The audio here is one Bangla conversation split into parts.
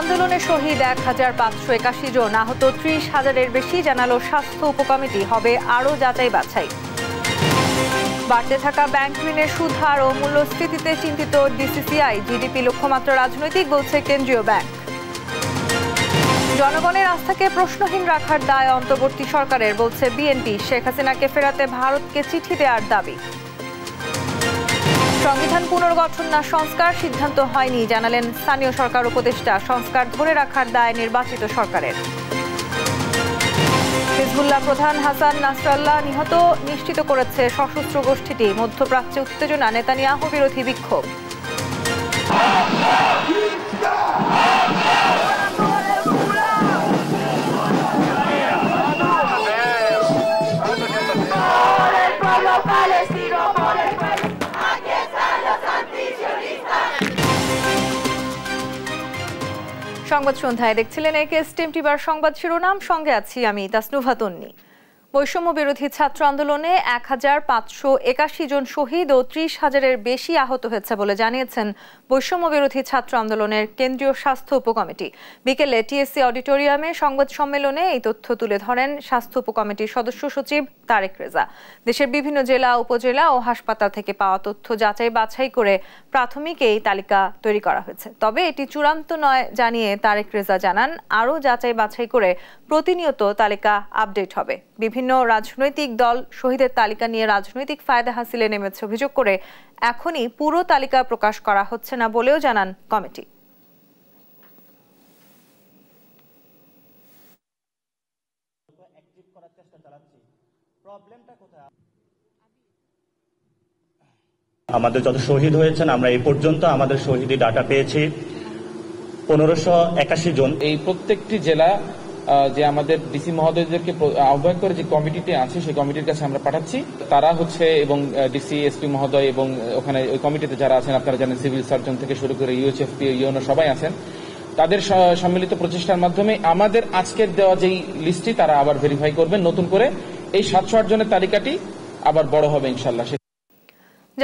আন্দোলনে শহীদ এক হাজার পাঁচশো একাশি জন আহত ত্রিশ হাজারের বেশি জানালো স্বাস্থ্য উপকমিটি হবে আরও যাচাই বাছাই বাড়তে থাকা ব্যাংক ঋণের সুধার ও মূল্যস্ফীতিতে চিন্তিত ডিসিসিআই জিডিপি লক্ষ্যমাত্রা রাজনৈতিক বলছে কেন্দ্রীয় ব্যাংক জনগণের আস্থাকে প্রশ্নহীন রাখার দায় অন্তর্বর্তী সরকারের বলছে বিএনপি শেখ হাসিনাকে ফেরাতে ভারতকে চিঠি দেওয়ার দাবি সংবিধান পুনর্গঠন না সংস্কার সিদ্ধান্ত হয়নি জানালেন স্থানীয় সরকার উপদেষ্টা সংস্কার ধরে রাখার দায় নির্বাচিত সরকারের হিজবুল্লাহ প্রধান হাসান নাসরাল্লাহ নিহত নিশ্চিত করেছে সশস্ত্র গোষ্ঠীটি মধ্যপ্রাচ্যে উত্তেজনা নেতানিয়াহ বিরোধী বিক্ষোভ সংবাদ সন্ধ্যায় দেখছিলেন একে এস টিম টিভার সংবাদ শিরোনাম সঙ্গে আছি আমি তাসনুভা তন্নি বৈষম্য বিরোধী ছাত্র আন্দোলনে এক হাজার পাঁচশো একাশি জন শহীদ ও ত্রিশ হাজারের বেশি আহত হয়েছে বলে জানিয়েছেন বৈষম্য বিরোধী ছাত্র আন্দোলনের কেন্দ্রীয় স্বাস্থ্য উপকমিটি বিকেলে টিএসসি অডিটোরিয়ামে সংবাদ সম্মেলনে এই তথ্য তুলে ধরেন স্বাস্থ্য উপকমিটির সদস্য সচিব তারেক রেজা দেশের বিভিন্ন জেলা উপজেলা ও হাসপাতাল থেকে পাওয়া তথ্য যাচাই বাছাই করে প্রাথমিক এই তালিকা তৈরি করা হয়েছে তবে এটি চূড়ান্ত নয় জানিয়ে তারেক রেজা জানান আরও যাচাই বাছাই করে প্রতিনিয়ত তালিকা আপডেট হবে বিভিন্ন বিভিন্ন রাজনৈতিক দল শহীদের তালিকা নিয়ে রাজনৈতিক ফায়দা হাসিলে নেমেছে অভিযোগ করে এখনই পুরো তালিকা প্রকাশ করা হচ্ছে না বলেও জানান কমিটি আমাদের যত শহীদ হয়েছেন আমরা এই পর্যন্ত আমাদের শহীদ ডাটা পেয়েছি পনেরোশো একাশি জন এই প্রত্যেকটি জেলা যে আমাদের ডিসি মহোদয়দেরকে আহ্বান করে যে কমিটিতে আছে সেই কমিটির কাছে আমরা পাঠাচ্ছি তারা হচ্ছে এবং ডিসি এসপি মহোদয় এবং ওখানে ওই কমিটিতে যারা আছেন আপনারা জানেন সিভিল সার্জন থেকে শুরু করে ইউএচএফপি ইউনো সবাই আছেন তাদের সম্মিলিত প্রচেষ্টার মাধ্যমে আমাদের আজকের দেওয়া যেই লিস্টটি তারা আবার ভেরিফাই করবেন নতুন করে এই সাতশো আট জনের তালিকাটি আবার বড় হবে ইনশাল্লাহ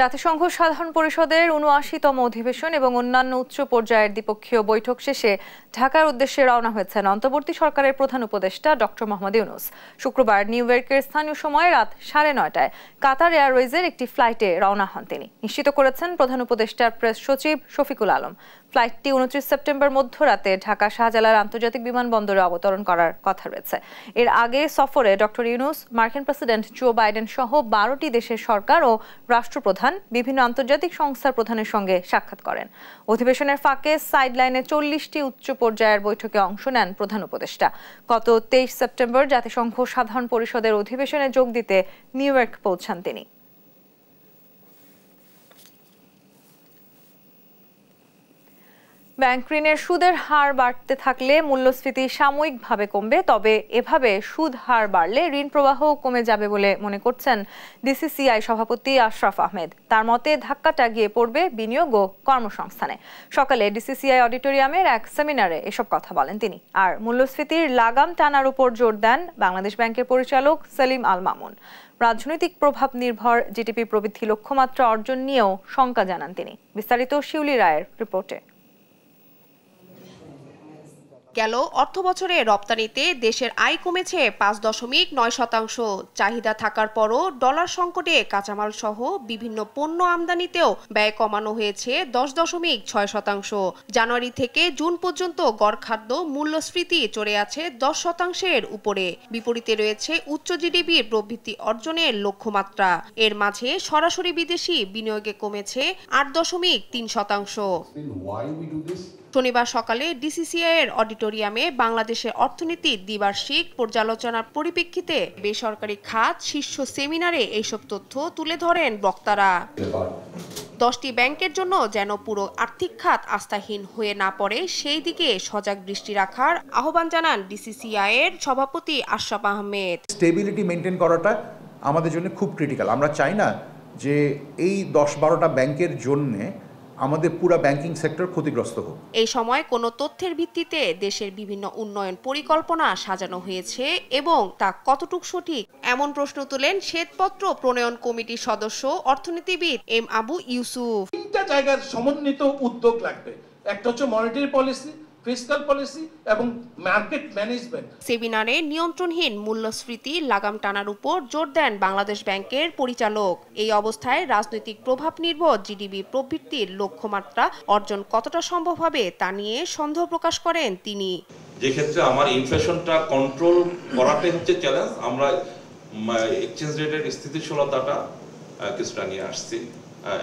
জাতিসংঘ সাধারণ পরিষদের উনআশিতম অধিবেশন এবং অন্যান্য উচ্চ পর্যায়ের দ্বিপক্ষীয় বৈঠক শেষে ঢাকার উদ্দেশ্যে রওনা হয়েছেন অন্তর্বর্তী সরকারের প্রধান উপদেষ্টা ডক্টর মোহাম্মদ ইউনুস শুক্রবার নিউ ইয়র্কের স্থানীয় সময় রাত সাড়ে নয়টায় কাতার এয়ারওয়েজের একটি ফ্লাইটে রওনা হন তিনি নিশ্চিত করেছেন প্রধান উপদেষ্টার প্রেস সচিব শফিকুল আলম ফ্লাইটটি উনত্রিশ সেপ্টেম্বর মধ্যরাতে ঢাকা শাহজালাল আন্তর্জাতিক বিমানবন্দরে অবতরণ করার কথা রয়েছে এর আগে সফরে ডক্টর ইউনুস মার্কিন প্রেসিডেন্ট জো বাইডেন সহ বারোটি দেশের সরকার ও রাষ্ট্রপ্রধান বিভিন্ন আন্তর্জাতিক সংস্থার প্রধানের সঙ্গে সাক্ষাৎ করেন অধিবেশনের ফাঁকে সাইডলাইনে চল্লিশটি উচ্চ পর্যায়ের বৈঠকে অংশ নেন প্রধান উপদেষ্টা গত তেইশ সেপ্টেম্বর জাতিসংঘ সাধারণ পরিষদের অধিবেশনে যোগ দিতে নিউ ইয়র্ক পৌঁছান তিনি ব্যাংক ঋণের সুদের হার বাড়তে থাকলে মূল্যস্ফীতি সাময়িকভাবে কমবে তবে এভাবে সুদ হার বাড়লে ঋণ প্রবাহ কমে যাবে বলে মনে করছেন ডিসিসিআই সভাপতি আশরাফ আহমেদ তার মতে ধাক্কাটা গিয়ে পড়বে বিনিয়োগ ও কর্মসংস্থানে সকালে ডিসিসিআই অডিটোরিয়ামের এক সেমিনারে এসব কথা বলেন তিনি আর মূল্যস্ফীতির লাগাম টানার উপর জোর দেন বাংলাদেশ ব্যাংকের পরিচালক সেলিম আল মামুন রাজনৈতিক প্রভাব নির্ভর জিডিপি প্রবৃদ্ধি লক্ষ্যমাত্রা অর্জন নিয়েও শঙ্কা জানান তিনি বিস্তারিত শিউলি রায়ের রিপোর্টে গেল অর্থ বছরে রপ্তানিতে দেশের আয় কমেছে পাঁচ দশমিক নয় শতাংশ চাহিদা থাকার পরও ডলার সংকটে কাঁচামাল সহ বিভিন্ন পণ্য আমদানিতেও ব্যয় কমানো হয়েছে দশ দশমিক ছয় শতাংশ জানুয়ারি থেকে জুন পর্যন্ত গড় খাদ্য মূল্যস্ফীতি চড়ে আছে দশ শতাংশের উপরে বিপরীতে রয়েছে উচ্চ জিডিপির প্রবৃত্তি অর্জনের লক্ষ্যমাত্রা এর মাঝে সরাসরি বিদেশি বিনিয়োগে কমেছে আট দশমিক তিন শতাংশ শনিবার সকালে ডিসিসিআই এর অডিটোরিয়ামে বাংলাদেশের অর্থনীতি দ্বিবার্ষিক পর্যালোচনার পরিপ্রেক্ষিতে বেসরকারি খাত শীর্ষ সেমিনারে এইসব তথ্য তুলে ধরেন বক্তারা দশটি ব্যাংকের জন্য যেন পুরো আর্থিক খাত আস্থাহীন হয়ে না পড়ে সেই দিকে সজাগ দৃষ্টি রাখার আহ্বান জানান ডিসিসিআই এর সভাপতি আশরাফ আহমেদ স্টেবিলিটি মেনটেন করাটা আমাদের জন্য খুব ক্রিটিক্যাল আমরা চাই না যে এই দশ বারোটা ব্যাংকের জন্যে আমাদের পুরো ব্যাংকিং সেক্টর ক্ষতিগ্রস্ত হোক এই সময় কোনো তথ্যের ভিত্তিতে দেশের বিভিন্ন উন্নয়ন পরিকল্পনা সাজানো হয়েছে এবং তা কতটুক সঠিক এমন প্রশ্ন তুলেন শ্বেতপত্র প্রণয়ন কমিটির সদস্য অর্থনীতিবিদ এম আবু ইউসুফ তিনটা জায়গার সমন্বিত উদ্যোগ লাগবে একটা হচ্ছে মনিটারি পলিসি সেমিনারে নিয়ন্ত্রণহীন মূল্যস্ফীতি লাগাম টানার উপর জোর দেন বাংলাদেশ ব্যাংকের পরিচালক এই অবস্থায় রাজনৈতিক প্রভাব নির্ভর জিডিপি প্রবৃত্তির লক্ষ্যমাত্রা অর্জন কতটা সম্ভব হবে তা নিয়ে সন্দেহ প্রকাশ করেন তিনি যে আমার ইনফ্লেশনটা কন্ট্রোল করাটাই হচ্ছে চ্যালেঞ্জ আমরা এক্সচেঞ্জ রেটের স্থিতিশীলতাটা কিছুটা নিয়ে আসছি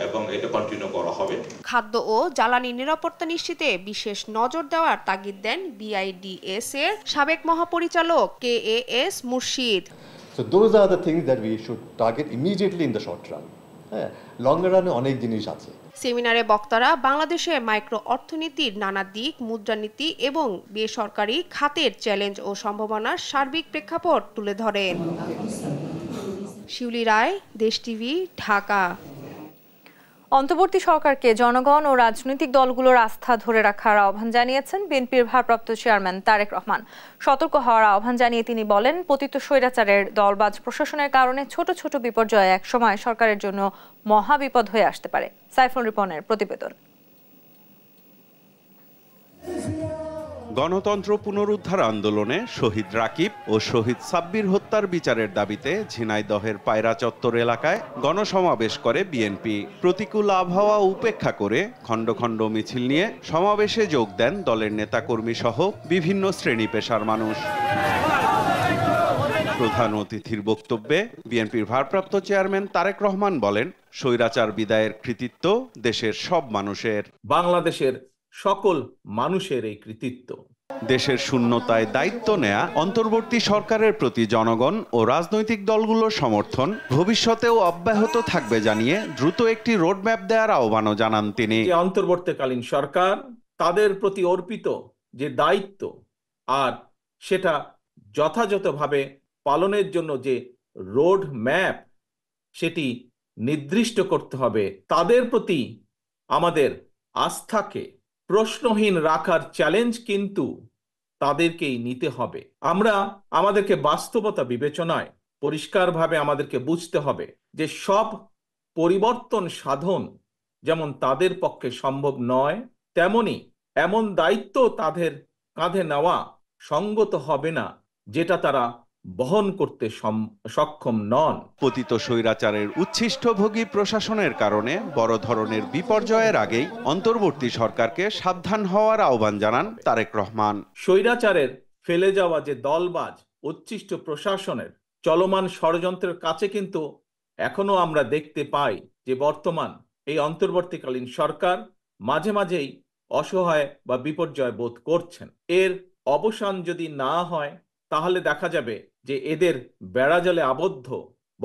এবং এটা কন্টিনিউ করা হবে খাদ্য ও জ্বালানি নিরাপত্তা নিশ্চিতে বিশেষ নজর দেওয়ার তাগিদ দেন বিআইডিএস এর সাবেক মহাপরিচালক কে হ্যাঁ, A S Murshid so those are the things that we should target immediately in the short run long রানে অনেক জিনিস আছে সেমিনারে বক্তারা বাংলাদেশে মাইক্রো অর্থনীতির নানা দিক মুদ্রানীতি এবং বেসরকারি খাতের চ্যালেঞ্জ ও সম্ভাবনার সার্বিক প্রেক্ষাপট তুলে ধরেন শিউলি রায় দেশ টিভি ঢাকা অন্তর্বর্তী সরকারকে জনগণ ও রাজনৈতিক দলগুলোর আস্থা ধরে রাখার আহ্বান জানিয়েছেন বিএনপির ভারপ্রাপ্ত চেয়ারম্যান তারেক রহমান সতর্ক হওয়ার আহ্বান জানিয়ে তিনি বলেন পতিত স্বৈরাচারের দলবাজ প্রশাসনের কারণে ছোট ছোট বিপর্যয় একসময় সরকারের জন্য মহাবিপদ হয়ে আসতে পারে সাইফুল রিপনের প্রতিবেদন গণতন্ত্র পুনরুদ্ধার আন্দোলনে শহীদ রাকিব ও শহীদ সাব্বির হত্যার বিচারের দাবিতে ঝিনাইদহের পায়রা চত্বর এলাকায় গণসমাবেশ করে বিএনপি প্রতিকূল আবহাওয়া উপেক্ষা করে খণ্ড খণ্ড মিছিল নিয়ে সমাবেশে যোগ দেন দলের নেতাকর্মী সহ বিভিন্ন শ্রেণী পেশার মানুষ প্রধান অতিথির বক্তব্যে বিএনপির ভারপ্রাপ্ত চেয়ারম্যান তারেক রহমান বলেন স্বৈরাচার বিদায়ের কৃতিত্ব দেশের সব মানুষের বাংলাদেশের সকল মানুষের এই কৃতিত্ব দেশের শূন্যতায় দায়িত্ব নেয়া অন্তর্বর্তী সরকারের প্রতি জনগণ ও রাজনৈতিক দলগুলোর সমর্থন ভবিষ্যতেও অব্যাহত থাকবে জানিয়ে দ্রুত একটি রোডম্যাপ দেওয়ার আহ্বানও জানান তিনি অন্তর্বর্তীকালীন সরকার তাদের প্রতি অর্পিত যে দায়িত্ব আর সেটা যথাযথভাবে পালনের জন্য যে রোড ম্যাপ সেটি নির্দিষ্ট করতে হবে তাদের প্রতি আমাদের আস্থাকে প্রশ্নহীন রাখার চ্যালেঞ্জ কিন্তু তাদেরকেই নিতে হবে আমরা আমাদেরকে বাস্তবতা বিবেচনায় পরিষ্কারভাবে আমাদেরকে বুঝতে হবে যে সব পরিবর্তন সাধন যেমন তাদের পক্ষে সম্ভব নয় তেমনি এমন দায়িত্ব তাদের কাঁধে নেওয়া সঙ্গত হবে না যেটা তারা বহন করতে সক্ষম নন পতিত স্বৈরাচারের উচ্ছিষ্টভোগী প্রশাসনের কারণে বড় ধরনের বিপর্যয়ের আগেই অন্তর্বর্তী সরকারকে সাবধান হওয়ার আহ্বান জানান তারেক রহমান স্বৈরাচারের ফেলে যাওয়া যে দলবাজ উচ্ছিষ্ট প্রশাসনের চলমান ষড়যন্ত্রের কাছে কিন্তু এখনো আমরা দেখতে পাই যে বর্তমান এই অন্তর্বর্তীকালীন সরকার মাঝে মাঝেই অসহায় বা বিপর্যয় বোধ করছেন এর অবসান যদি না হয় তাহলে দেখা যাবে যে এদের বেড়াজলে আবদ্ধ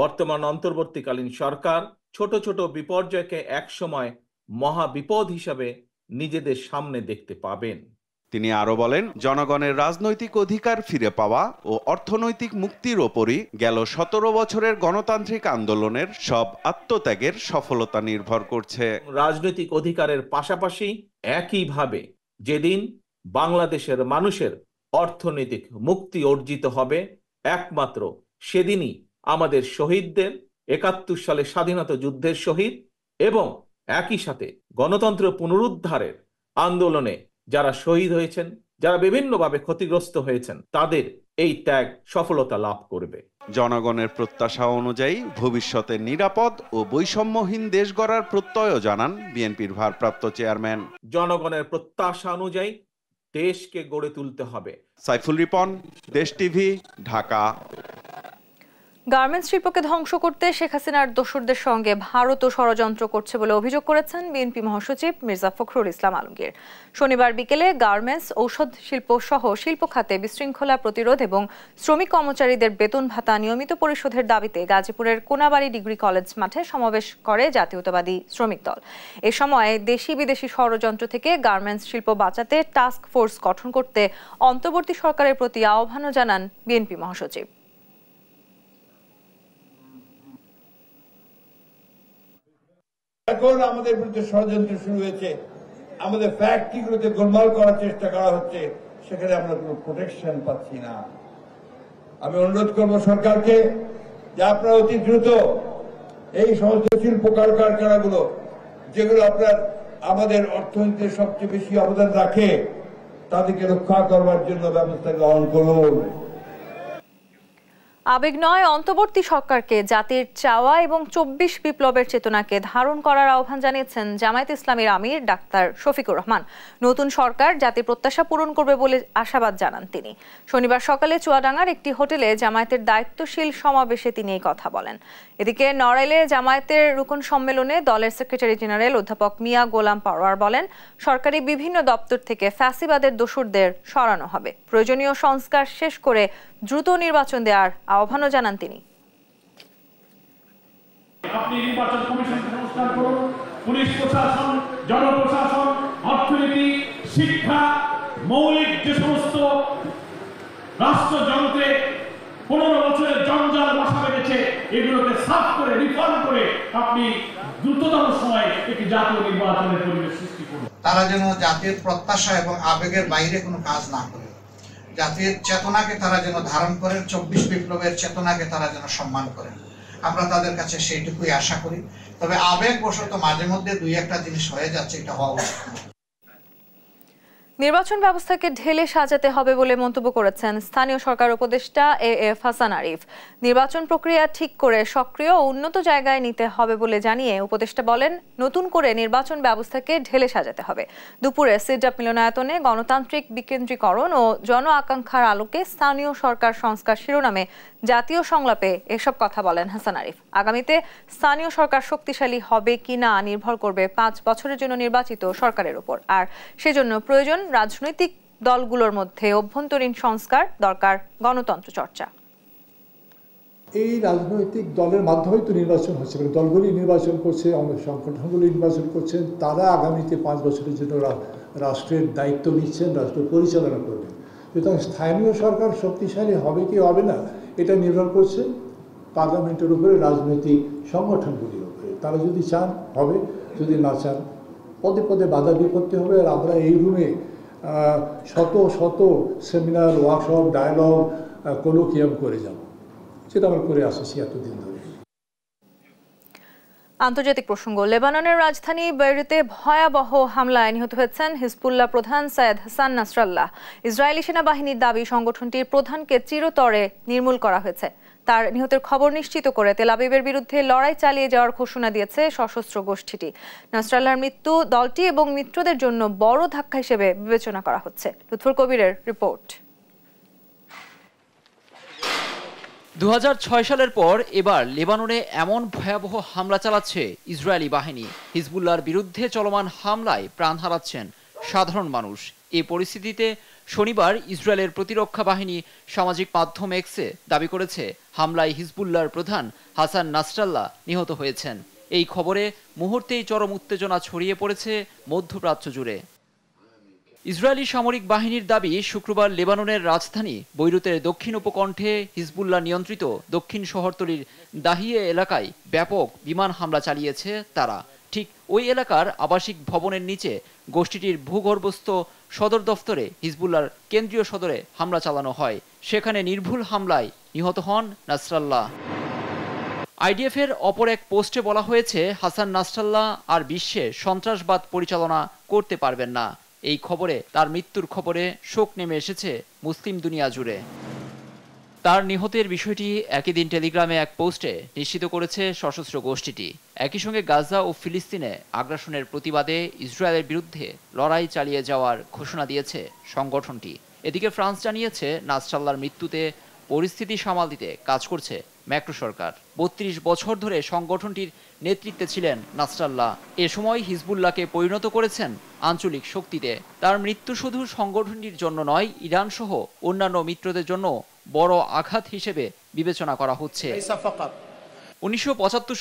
বর্তমান অন্তর্বর্তীকালীন সরকার ছোট ছোট বিপর্যয়কে একসময় মহা বিপদ হিসাবে নিজেদের সামনে দেখতে পাবেন তিনি আরো বলেন জনগণের রাজনৈতিক অধিকার ফিরে পাওয়া ও অর্থনৈতিক মুক্তির ওপরই গেল সতেরো বছরের গণতান্ত্রিক আন্দোলনের সব আত্মত্যাগের সফলতা নির্ভর করছে রাজনৈতিক অধিকারের পাশাপাশি একইভাবে যেদিন বাংলাদেশের মানুষের অর্থনৈতিক মুক্তি অর্জিত হবে একমাত্র সেদিনই আমাদের শহীদদের একাত্তর সালে স্বাধীনতা যুদ্ধের শহীদ এবং একই সাথে গণতন্ত্র পুনরুদ্ধারের আন্দোলনে যারা শহীদ হয়েছেন যারা বিভিন্নভাবে ক্ষতিগ্রস্ত হয়েছেন তাদের এই ত্যাগ সফলতা লাভ করবে জনগণের প্রত্যাশা অনুযায়ী ভবিষ্যতে নিরাপদ ও বৈষম্যহীন দেশ গড়ার প্রত্যয়ও জানান বিএনপির ভারপ্রাপ্ত চেয়ারম্যান জনগণের প্রত্যাশা অনুযায়ী দেশকে গড়ে তুলতে হবে সাইফুল রিপন দেশ টিভি ঢাকা গার্মেন্টস শিল্পকে ধ্বংস করতে শেখ হাসিনার দোসরদের সঙ্গে ভারতও ষড়যন্ত্র করছে বলে অভিযোগ করেছেন বিএনপি মহাসচিব মির্জা ফখরুল ইসলাম আলমগীর শনিবার বিকেলে গার্মেন্টস ঔষধ শিল্প সহ শিল্প খাতে বিশৃঙ্খলা প্রতিরোধ এবং শ্রমিক কর্মচারীদের বেতন ভাতা নিয়মিত পরিশোধের দাবিতে গাজীপুরের কোনাবাড়ি ডিগ্রি কলেজ মাঠে সমাবেশ করে জাতীয়তাবাদী শ্রমিক দল এ সময় দেশি বিদেশি ষড়যন্ত্র থেকে গার্মেন্টস শিল্প বাঁচাতে টাস্ক ফোর্স গঠন করতে অন্তর্বর্তী সরকারের প্রতি আহ্বানও জানান বিএনপি মহাসচিব এখন আমাদের বিরুদ্ধে ষড়যন্ত্র শুরু হয়েছে আমাদের ফ্যাক্টরিগুলোতে গোলমাল করার চেষ্টা করা হচ্ছে সেখানে আমরা কোনো প্রোটেকশন পাচ্ছি না আমি অনুরোধ করব সরকারকে যে আপনারা অতি দ্রুত এই সমস্ত শিল্প কারখানাগুলো যেগুলো আপনার আমাদের অর্থনীতিতে সবচেয়ে বেশি অবদান রাখে তাদেরকে রক্ষা করবার জন্য ব্যবস্থা গ্রহণ করুন আবেগ নয় অন্তর্বর্তী সরকারকে জাতির চাওয়া এবং চব্বিশ বিপ্লবের চেতনাকে ধারণ করার আহ্বান জানিয়েছেন জামায়াত ইসলামের আমির ডাক্তার শফিকুর রহমান নতুন সরকার জাতির প্রত্যাশা পূরণ করবে বলে আশাবাদ জানান তিনি শনিবার সকালে চুয়াডাঙ্গার একটি হোটেলে জামায়াতের দায়িত্বশীল সমাবেশে তিনি এই কথা বলেন এদিকে নড়াইলে জামায়াতের রুকন সম্মেলনে দলের সেক্রেটারি জেনারেল অধ্যাপক মিয়া গোলাম পারোয়ার বলেন সরকারি বিভিন্ন দপ্তর থেকে ফ্যাসিবাদের দোসরদের সরানো হবে প্রয়োজনীয় সংস্কার শেষ করে দ্রুত নির্বাচন দেওয়ার আহ্বানও জানান তিনি শিক্ষা মৌলিক যে সমস্ত রাষ্ট্রযন্ত্রে পনেরো বছরের জঞ্জাল এগুলোকে সাফ করে রিফর্ম করে আপনি দ্রুততম সময়ে একটি জাতীয় নির্বাচনের পরিবেশ সৃষ্টি করুন তারা যেন জাতির প্রত্যাশা এবং আবেগের বাইরে কোনো কাজ না করে জাতির চেতনাকে তারা যেন ধারণ করেন চব্বিশ বিপ্লবের চেতনাকে তারা যেন সম্মান করেন আমরা তাদের কাছে সেইটুকুই আশা করি তবে আবেগবশত মাঝে মধ্যে দুই একটা জিনিস হয়ে যাচ্ছে এটা হওয়া উচিত নির্বাচন ব্যবস্থাকে ঢেলে সাজাতে হবে বলে মন্তব্য করেছেন স্থানীয় সরকার উপদেষ্টা এ এফ হাসান আরিফ নির্বাচন প্রক্রিয়া ঠিক করে সক্রিয় ও উন্নত জায়গায় নিতে হবে বলে জানিয়ে উপদেষ্টা বলেন নতুন করে নির্বাচন ব্যবস্থাকে ঢেলে সাজাতে হবে দুপুরে সিডাপ মিলনায়তনে গণতান্ত্রিক বিকেন্দ্রীকরণ ও জন আকাঙ্ক্ষার আলোকে স্থানীয় সরকার সংস্কার শিরোনামে জাতীয় সংলাপে এসব কথা বলেন হাসান আরিফ আগামীতে স্থানীয় সরকার শক্তিশালী হবে কি না নির্ভর করবে পাঁচ বছরের জন্য নির্বাচিত সরকারের উপর আর সেজন্য প্রয়োজন রাজনৈতিক দলগুলোর মধ্যে অভ্যন্তরীণ সংস্কার দরকার গণতন্ত্র চর্চা এই রাজনৈতিক দলের মাধ্যমেই তো নির্বাচন হচ্ছে মানে দলগুলি নির্বাচন করছে অনেক সংগঠনগুলি নির্বাচন করছেন তারা আগামীতে পাঁচ বছরের জন্য রাষ্ট্রের দায়িত্ব নিচ্ছেন রাষ্ট্র পরিচালনা করবেন সুতরাং স্থানীয় সরকার শক্তিশালী হবে কি হবে না এটা নির্ভর করছে পার্লামেন্টের উপরে রাজনৈতিক সংগঠনগুলির উপরে তারা যদি চান হবে যদি না চান পদে পদে বাধা বিপত্তি হবে আর আমরা এই রুমে শত শত সেমিনার ওয়ার্কশপ ডায়ালগ কোলোকিয়াম করে যাব সেটা আমরা করে আসছি এতদিন ধরে আন্তর্জাতিক প্রসঙ্গ লেবাননের রাজধানী বৈরুতে ভয়াবহ হামলায় নিহত হয়েছেন হিজবুল্লাহ প্রধান সৈয়দ হাসান নাসরাল্লাহ ইসরায়েলি সেনাবাহিনীর দাবি সংগঠনটির প্রধানকে চিরতরে নির্মূল করা হয়েছে তার নিহতের খবর নিশ্চিত করে তেলাবিবের বিরুদ্ধে লড়াই চালিয়ে যাওয়ার ঘোষণা দিয়েছে সশস্ত্র গোষ্ঠীটি নাসরাল্লাহর মৃত্যু দলটি এবং মিত্রদের জন্য বড় ধাক্কা হিসেবে বিবেচনা করা হচ্ছে লুৎফুল কবিরের রিপোর্ট দু সালের পর এবার লেবাননে এমন ভয়াবহ হামলা চালাচ্ছে ইসরায়েলি বাহিনী হিজবুল্লার বিরুদ্ধে চলমান হামলায় প্রাণ হারাচ্ছেন সাধারণ মানুষ এ পরিস্থিতিতে শনিবার ইসরায়েলের প্রতিরক্ষা বাহিনী সামাজিক মাধ্যম এক্সে দাবি করেছে হামলায় হিজবুল্লার প্রধান হাসান নাসরাল্লাহ নিহত হয়েছেন এই খবরে মুহূর্তেই চরম উত্তেজনা ছড়িয়ে পড়েছে মধ্যপ্রাচ্য জুড়ে ইসরায়েলি সামরিক বাহিনীর দাবি শুক্রবার লেবাননের রাজধানী বৈরুতের দক্ষিণ উপকণ্ঠে হিজবুল্লাহ নিয়ন্ত্রিত দক্ষিণ শহরতলির দাহিয়ে এলাকায় ব্যাপক বিমান হামলা চালিয়েছে তারা ঠিক ওই এলাকার আবাসিক ভবনের নিচে গোষ্ঠীটির ভূগর্ভস্থ সদর দফতরে হিজবুল্লার কেন্দ্রীয় সদরে হামলা চালানো হয় সেখানে নির্ভুল হামলায় নিহত হন নাসরাল্লাহ আইডিএফের অপর এক পোস্টে বলা হয়েছে হাসান নাসরাল্লাহ আর বিশ্বে সন্ত্রাসবাদ পরিচালনা করতে পারবেন না এই খবরে তার মৃত্যুর খবরে শোক নেমে এসেছে মুসলিম দুনিয়া জুড়ে তার নিহতের বিষয়টি একই দিন টেলিগ্রামে এক পোস্টে নিশ্চিত করেছে সশস্ত্র গোষ্ঠীটি একই সঙ্গে গাজা ও ফিলিস্তিনে আগ্রাসনের প্রতিবাদে ইসরায়েলের বিরুদ্ধে লড়াই চালিয়ে যাওয়ার ঘোষণা দিয়েছে সংগঠনটি এদিকে ফ্রান্স জানিয়েছে নাজসাল্লার মৃত্যুতে পরিস্থিতি সামাল দিতে কাজ করছে ম্যাক্রো সরকার বত্রিশ বছর ধরে সংগঠনটির নেতৃত্বে ছিলেন নাসরাল্লাহ এ সময় হিজবুল্লাহকে পরিণত করেছেন আঞ্চলিক শক্তিতে তার মৃত্যু শুধু সংগঠনটির জন্য নয় ইরান সহ অন্যান্য মিত্রদের জন্য বড় আঘাত হিসেবে বিবেচনা করা হচ্ছে উনিশশো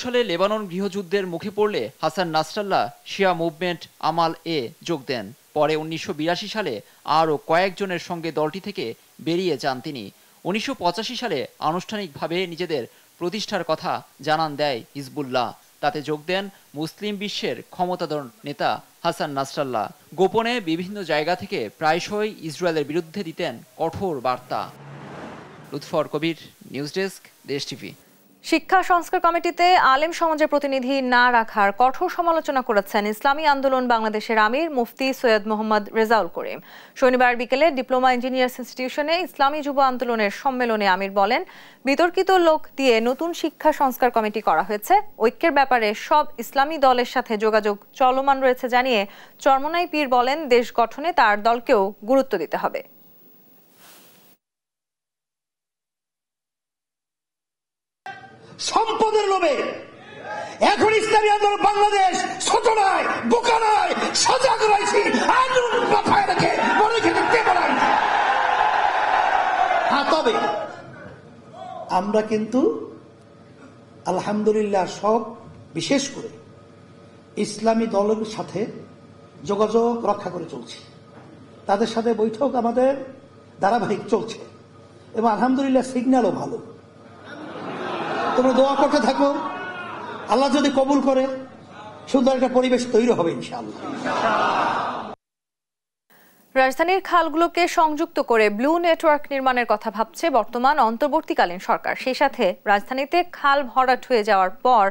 সালে লেবানন গৃহযুদ্ধের মুখে পড়লে হাসান নাসরাল্লাহ শিয়া মুভমেন্ট আমাল এ যোগ দেন পরে উনিশশো সালে আরও কয়েকজনের সঙ্গে দলটি থেকে বেরিয়ে যান তিনি উনিশশো সালে আনুষ্ঠানিকভাবে নিজেদের প্রতিষ্ঠার কথা জানান দেয় হিজবুল্লাহ তাতে যোগ দেন মুসলিম বিশ্বের ক্ষমতাধর নেতা হাসান নাসরাল্লাহ গোপনে বিভিন্ন জায়গা থেকে প্রায়শই ইসরায়েলের বিরুদ্ধে দিতেন কঠোর বার্তা Lutfor Kabir news desk Desh TV শিক্ষা সংস্কার কমিটিতে আলেম সমাজের প্রতিনিধি না রাখার কঠোর সমালোচনা করেছেন ইসলামী আন্দোলন বাংলাদেশের আমির মুফতি সৈয়দ মোহাম্মদ রেজাউল করিম শনিবার বিকেলে ডিপ্লোমা ইঞ্জিনিয়ার্স ইনস্টিটিউশনে ইসলামী যুব আন্দোলনের সম্মেলনে আমির বলেন বিতর্কিত লোক দিয়ে নতুন শিক্ষা সংস্কার কমিটি করা হয়েছে ঐক্যের ব্যাপারে সব ইসলামী দলের সাথে যোগাযোগ চলমান রয়েছে জানিয়ে চরমনাই পীর বলেন দেশ গঠনে তার দলকেও গুরুত্ব দিতে হবে সম্পদের লোভে এখন ইসলামী আন্দোলন বাংলাদেশ ছোট নয় বোকা নয় সজাগ রয়েছি মাথায় রেখে মনে খেতে হ্যাঁ, তবে আমরা কিন্তু আলহামদুলিল্লাহ সব বিশেষ করে ইসলামী দলের সাথে যোগাযোগ রক্ষা করে চলছি তাদের সাথে বৈঠক আমাদের ধারাবাহিক চলছে এবং আলহামদুলিল্লাহ সিগন্যালও ভালো তোমরা দোয়া করতে থাকো আল্লাহ যদি কবুল করে সুন্দর একটা পরিবেশ তৈরি হবে ইনশাআল্লাহ রাজধানীর খালগুলোকে সংযুক্ত করে ব্লু নেটওয়ার্ক নির্মাণের কথা ভাবছে বর্তমান অন্তর্বর্তীকালীন সরকার সেই সাথে রাজধানীতে খাল ভরাট হয়ে যাওয়ার পর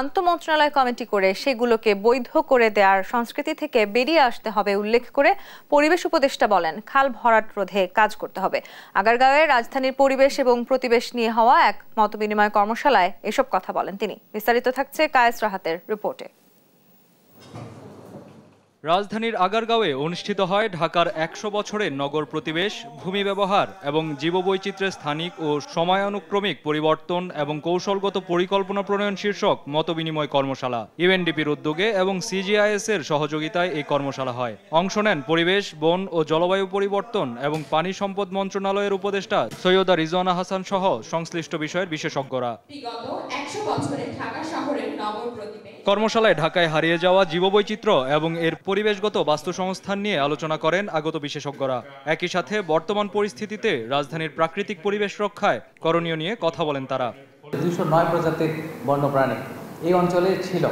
আন্তমন্ত্রণালয় কমিটি করে সেগুলোকে বৈধ করে দেওয়ার সংস্কৃতি থেকে বেরিয়ে আসতে হবে উল্লেখ করে পরিবেশ উপদেষ্টা বলেন খাল ভরাট রোধে কাজ করতে হবে আগারগাঁওয়ে রাজধানীর পরিবেশ এবং প্রতিবেশ নিয়ে হওয়া এক মতবিনিময় কর্মশালায় এসব কথা বলেন তিনি বিস্তারিত থাকছে কায়েস রাহাতের রিপোর্টে রাজধানীর আগারগাঁওয়ে অনুষ্ঠিত হয় ঢাকার একশো বছরের নগর প্রতিবেশ ভূমি ব্যবহার এবং জীববৈচিত্র্যের স্থানিক ও সময়ানুক্রমিক পরিবর্তন এবং কৌশলগত পরিকল্পনা প্রণয়ন শীর্ষক মতবিনিময় কর্মশালা ইউএনডিপির উদ্যোগে এবং সিজিআইএস এর সহযোগিতায় এই কর্মশালা হয় অংশ নেন পরিবেশ বন ও জলবায়ু পরিবর্তন এবং পানি সম্পদ মন্ত্রণালয়ের উপদেষ্টা সৈয়দা রিজওয়ানা হাসান সহ সংশ্লিষ্ট বিষয়ের বিশেষজ্ঞরা বিগত বছরে ঢাকা শহরের নগর কর্মশালায় ঢাকায় হারিয়ে যাওয়া জীববৈচিত্র্য এবং এর পরিবেশগত বাস্তুসংস্থান নিয়ে আলোচনা করেন আগত বিশেষজ্ঞরা একই সাথে বর্তমান পরিস্থিতিতে রাজধানীর প্রাকৃতিক পরিবেশ রক্ষায় করণীয় নিয়ে কথা বলেন তারা দুশো নয় প্রজাতির বন্যপ্রাণী এই অঞ্চলে ছিল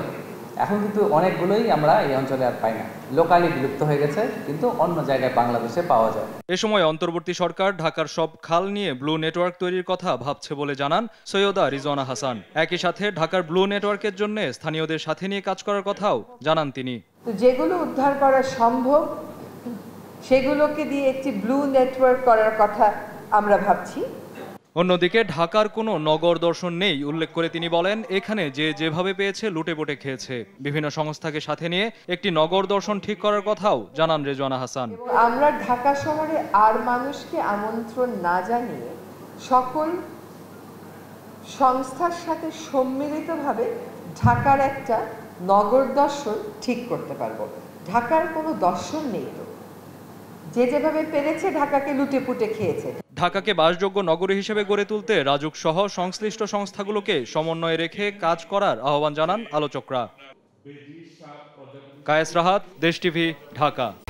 এখন কিন্তু অনেকগুলোই আমরা এই অঞ্চলে আর পাই না লোকালি বিলুপ্ত হয়ে গেছে কিন্তু অন্য জায়গায় বাংলাদেশে পাওয়া যায় এ সময় অন্তর্বর্তী সরকার ঢাকার সব খাল নিয়ে ব্লু নেটওয়ার্ক তৈরির কথা ভাবছে বলে জানান সৈয়দা রিজওয়ানা হাসান একই সাথে ঢাকার ব্লু নেটওয়ার্কের জন্য স্থানীয়দের সাথে নিয়ে কাজ করার কথাও জানান তিনি তো যেগুলো উদ্ধার করা সম্ভব সেগুলোকে দিয়ে একটি ব্লু নেটওয়ার্ক করার কথা আমরা ভাবছি অন্যদিকে ঢাকার কোনো নগর দর্শন নেই উল্লেখ করে তিনি বলেন এখানে যে যেভাবে পেয়েছে লুটে পুটে খেয়েছে বিভিন্ন সংস্থাকে সাথে নিয়ে একটি নগর দর্শন ঠিক করার কথাও জানান রেজওয়ানা হাসান আমরা ঢাকা শহরে আর মানুষকে আমন্ত্রণ না জানিয়ে সকল সংস্থার সাথে সম্মিলিতভাবে ঢাকার একটা নগর দর্শন ঠিক করতে পারবো ঢাকার কোনো দর্শন নেই তো যে যেভাবে পেরেছে ঢাকাকে লুটে পুটে খেয়েছে ঢাকাকে বাসযোগ্য নগরী হিসেবে গড়ে তুলতে রাজুক সহ সংশ্লিষ্ট সংস্থাগুলোকে সমন্বয়ে রেখে কাজ করার আহ্বান জানান আলোচকরা কায়েস রাহাত দেশ টিভি ঢাকা